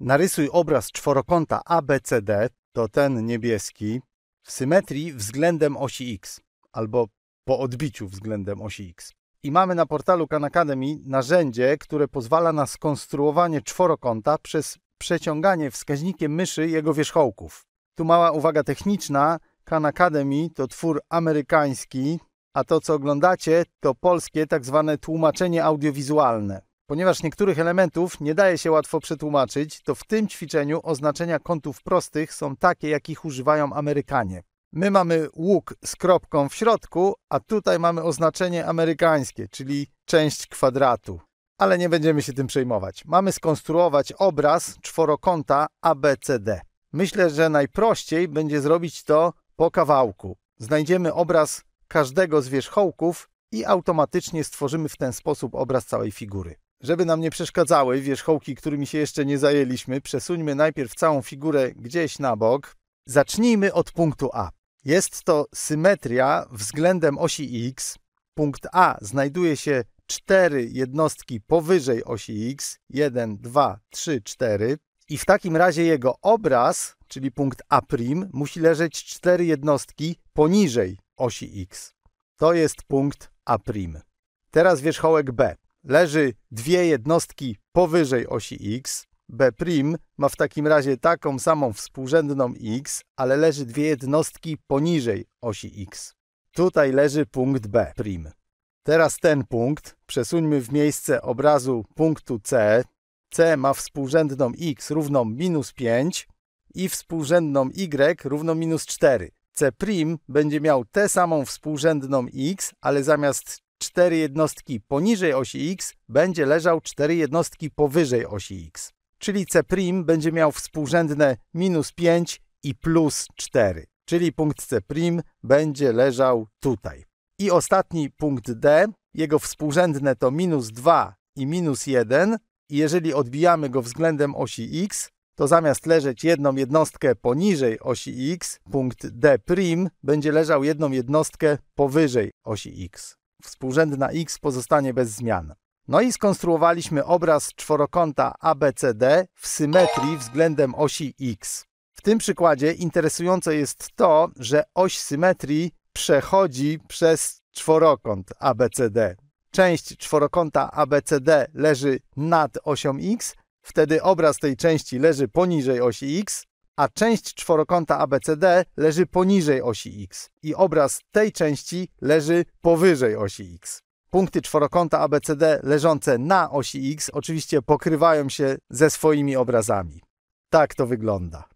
Narysuj obraz czworokąta ABCD, to ten niebieski, w symetrii względem osi X, albo po odbiciu względem osi X. I mamy na portalu Khan Academy narzędzie, które pozwala na skonstruowanie czworokąta przez przeciąganie wskaźnikiem myszy jego wierzchołków. Tu mała uwaga techniczna. Khan Academy to twór amerykański, a to co oglądacie to polskie tak zwane tłumaczenie audiowizualne. Ponieważ niektórych elementów nie daje się łatwo przetłumaczyć, to w tym ćwiczeniu oznaczenia kątów prostych są takie, jakich używają Amerykanie. My mamy łuk z kropką w środku, a tutaj mamy oznaczenie amerykańskie, czyli część kwadratu. Ale nie będziemy się tym przejmować. Mamy skonstruować obraz czworokąta ABCD. Myślę, że najprościej będzie zrobić to po kawałku. Znajdziemy obraz każdego z wierzchołków i automatycznie stworzymy w ten sposób obraz całej figury. Żeby nam nie przeszkadzały wierzchołki, którymi się jeszcze nie zajęliśmy, przesuńmy najpierw całą figurę gdzieś na bok. Zacznijmy od punktu A. Jest to symetria względem osi x. Punkt A znajduje się 4 jednostki powyżej osi x. 1, 2, 3, 4. I w takim razie jego obraz, czyli punkt A', musi leżeć 4 jednostki poniżej osi x. To jest punkt A'. Teraz wierzchołek B leży dwie jednostki powyżej osi x, b' ma w takim razie taką samą współrzędną x, ale leży dwie jednostki poniżej osi x. Tutaj leży punkt b'. Teraz ten punkt przesuńmy w miejsce obrazu punktu C. C ma współrzędną x równą minus 5 i współrzędną y równą minus 4. C' będzie miał tę samą współrzędną x, ale zamiast 4 jednostki poniżej osi x będzie leżał 4 jednostki powyżej osi x. Czyli C' będzie miał współrzędne minus 5 i plus 4. Czyli punkt C' będzie leżał tutaj. I ostatni punkt D, jego współrzędne to minus 2 i minus 1. I jeżeli odbijamy go względem osi x, to zamiast leżeć jedną jednostkę poniżej osi x, punkt D' będzie leżał jedną jednostkę powyżej osi x. Współrzędna x pozostanie bez zmian. No i skonstruowaliśmy obraz czworokąta ABCD w symetrii względem osi x. W tym przykładzie interesujące jest to, że oś symetrii przechodzi przez czworokąt ABCD. Część czworokąta ABCD leży nad osią x, wtedy obraz tej części leży poniżej osi x, a część czworokąta ABCD leży poniżej osi X i obraz tej części leży powyżej osi X. Punkty czworokąta ABCD leżące na osi X oczywiście pokrywają się ze swoimi obrazami. Tak to wygląda.